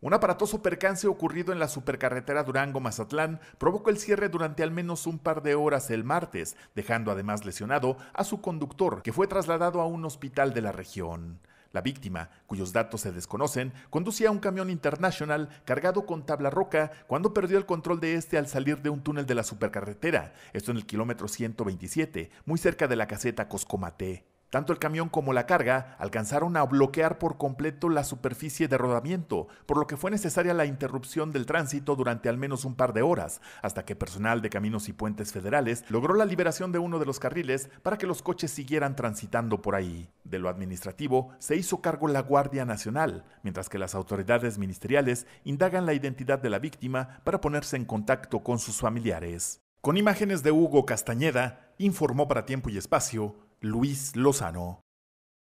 Un aparatoso percance ocurrido en la supercarretera Durango-Mazatlán provocó el cierre durante al menos un par de horas el martes, dejando además lesionado a su conductor, que fue trasladado a un hospital de la región. La víctima, cuyos datos se desconocen, conducía un camión internacional cargado con tabla roca cuando perdió el control de este al salir de un túnel de la supercarretera, esto en el kilómetro 127, muy cerca de la caseta Coscomate. Tanto el camión como la carga alcanzaron a bloquear por completo la superficie de rodamiento, por lo que fue necesaria la interrupción del tránsito durante al menos un par de horas, hasta que personal de caminos y puentes federales logró la liberación de uno de los carriles para que los coches siguieran transitando por ahí. De lo administrativo se hizo cargo la Guardia Nacional, mientras que las autoridades ministeriales indagan la identidad de la víctima para ponerse en contacto con sus familiares. Con imágenes de Hugo Castañeda, informó para tiempo y espacio Luis Lozano.